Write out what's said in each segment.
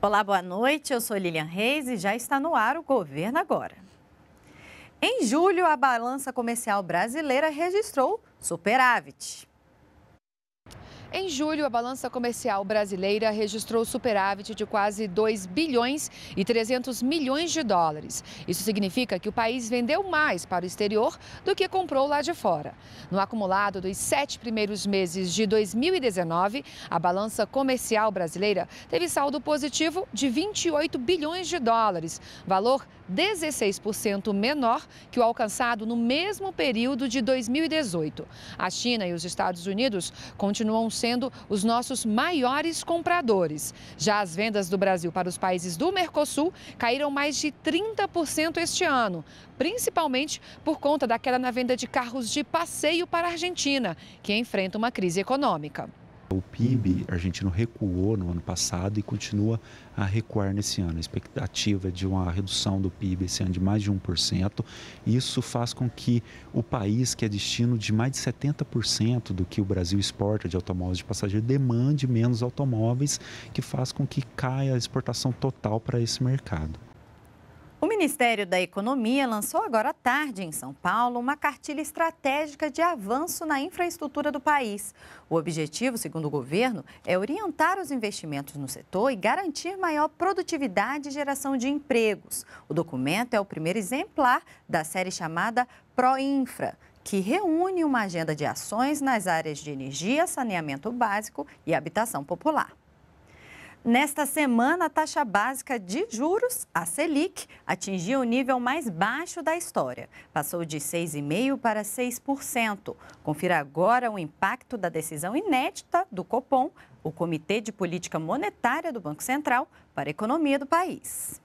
Olá, boa noite. Eu sou Lilian Reis e já está no ar o Governo Agora. Em julho, a balança comercial brasileira registrou superávit. Em julho, a balança comercial brasileira registrou superávit de quase 2 bilhões e 300 milhões de dólares. Isso significa que o país vendeu mais para o exterior do que comprou lá de fora. No acumulado dos sete primeiros meses de 2019, a balança comercial brasileira teve saldo positivo de 28 bilhões de dólares, valor 16% menor que o alcançado no mesmo período de 2018. A China e os Estados Unidos continuam sendo os nossos maiores compradores. Já as vendas do Brasil para os países do Mercosul caíram mais de 30% este ano, principalmente por conta da queda na venda de carros de passeio para a Argentina, que enfrenta uma crise econômica. O PIB argentino recuou no ano passado e continua a recuar nesse ano. A expectativa é de uma redução do PIB esse ano de mais de 1%. Isso faz com que o país, que é destino de mais de 70% do que o Brasil exporta de automóveis de passageiro, demande menos automóveis, que faz com que caia a exportação total para esse mercado. O Ministério da Economia lançou agora à tarde, em São Paulo, uma cartilha estratégica de avanço na infraestrutura do país. O objetivo, segundo o governo, é orientar os investimentos no setor e garantir maior produtividade e geração de empregos. O documento é o primeiro exemplar da série chamada Proinfra, que reúne uma agenda de ações nas áreas de energia, saneamento básico e habitação popular. Nesta semana, a taxa básica de juros, a Selic, atingiu o nível mais baixo da história. Passou de 6,5% para 6%. Confira agora o impacto da decisão inédita do Copom, o Comitê de Política Monetária do Banco Central, para a economia do país.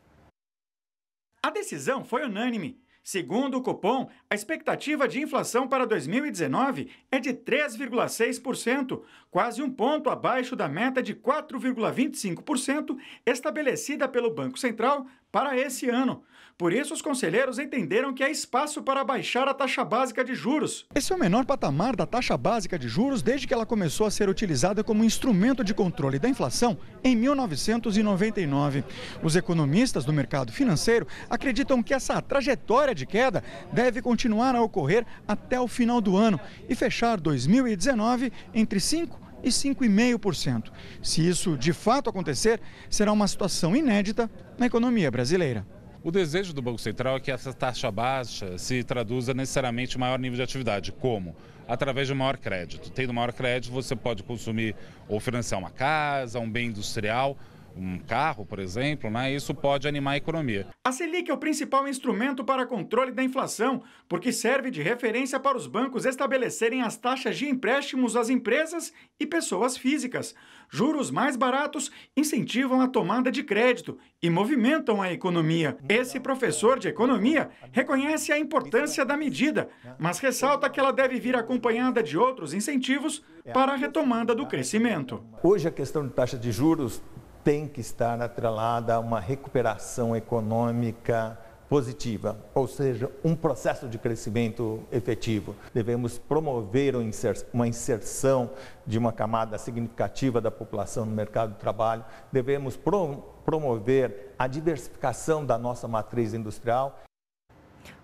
A decisão foi unânime Segundo o Copom, a expectativa de inflação para 2019 é de 3,6%, quase um ponto abaixo da meta de 4,25% estabelecida pelo Banco Central para esse ano. Por isso, os conselheiros entenderam que há espaço para baixar a taxa básica de juros. Esse é o menor patamar da taxa básica de juros desde que ela começou a ser utilizada como instrumento de controle da inflação em 1999. Os economistas do mercado financeiro acreditam que essa trajetória de queda deve continuar a ocorrer até o final do ano e fechar 2019 entre 5% e 5,5%. Se isso de fato acontecer, será uma situação inédita na economia brasileira. O desejo do Banco Central é que essa taxa baixa se traduza necessariamente em maior nível de atividade. Como? Através de maior crédito. Tendo maior crédito, você pode consumir ou financiar uma casa, um bem industrial, um carro, por exemplo, né, isso pode animar a economia. A Selic é o principal instrumento para controle da inflação, porque serve de referência para os bancos estabelecerem as taxas de empréstimos às empresas e pessoas físicas. Juros mais baratos incentivam a tomada de crédito e movimentam a economia. Esse professor de economia reconhece a importância da medida, mas ressalta que ela deve vir acompanhada de outros incentivos para a retomada do crescimento. Hoje a questão de taxa de juros tem que estar atrelada a uma recuperação econômica positiva, ou seja, um processo de crescimento efetivo. Devemos promover uma inserção de uma camada significativa da população no mercado de trabalho, devemos promover a diversificação da nossa matriz industrial.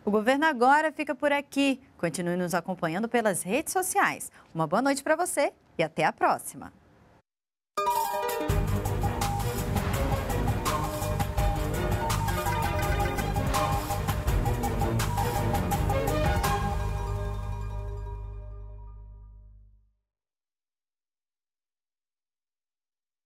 O governo agora fica por aqui. Continue nos acompanhando pelas redes sociais. Uma boa noite para você e até a próxima.